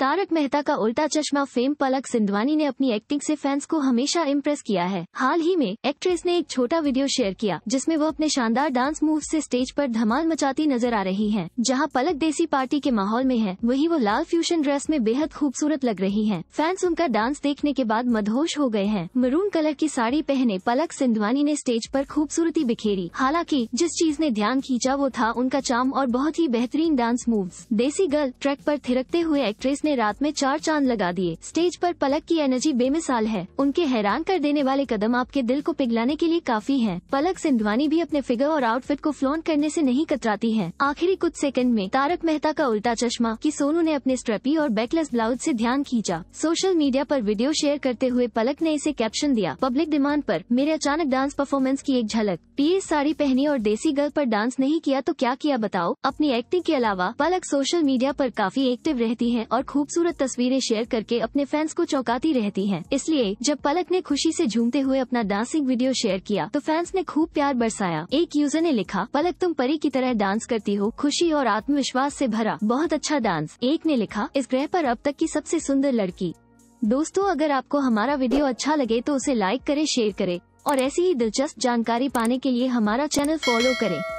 तारक मेहता का उल्टा चश्मा फेम पलक सिंधवानी ने अपनी एक्टिंग से फैंस को हमेशा इम्प्रेस किया है हाल ही में एक्ट्रेस ने एक छोटा वीडियो शेयर किया जिसमें वो अपने शानदार डांस मूव से स्टेज पर धमाल मचाती नजर आ रही हैं। जहां पलक देसी पार्टी के माहौल में है वहीं वो लाल फ्यूशन ड्रेस में बेहद खूबसूरत लग रही है फैंस उनका डांस देखने के बाद मदहोश हो गए हैं मरून कलर की साड़ी पहने पलक सिंधवानी ने स्टेज आरोप खूबसूरती बिखेरी हालाँकि जिस चीज ने ध्यान खींचा वो था उनका चाम और बहुत ही बेहतरीन dance move Desi girl track आरोप थिरकते हुए एक्ट्रेस ने रात में चार चांद लगा दिए स्टेज पर पलक की एनर्जी बेमिसाल है उनके हैरान कर देने वाले कदम आपके दिल को पिघलाने के लिए काफी है पलक सिंधवानी भी अपने फिगर और आउटफिट को फ्लॉन्ट करने ऐसी नहीं कतराती है आखिरी कुछ सेकंड में तारक मेहता का उल्टा चश्मा की सोनू ने अपने स्ट्रेपी और बैकलेस ब्लाउज ऐसी ध्यान खींचा सोशल मीडिया आरोप वीडियो शेयर करते हुए पलक ने इसे कैप्शन दिया पब्लिक डिमांड आरोप मेरे अचानक डांस परफॉर्मेंस की एक झलक पी साड़ी पहनी और देसी गर्ल आरोप डांस नहीं किया तो क्या किया बताओ अपनी एक्टिंग के अलावा पलक सोशल मीडिया पर काफी एक्टिव रहती है और खूबसूरत तस्वीरें शेयर करके अपने फैंस को चौंकाती रहती हैं। इसलिए जब पलक ने खुशी से झूमते हुए अपना डांसिंग वीडियो शेयर किया तो फैंस ने खूब प्यार बरसाया एक यूजर ने लिखा पलक तुम परी की तरह डांस करती हो खुशी और आत्मविश्वास से भरा बहुत अच्छा डांस एक ने लिखा इस ग्रह पर अब तक की सबसे सुंदर लड़की दोस्तों अगर आपको हमारा वीडियो अच्छा लगे तो उसे लाइक करे शेयर करे और ऐसी ही दिलचस्प जानकारी पाने के लिए हमारा चैनल फॉलो करें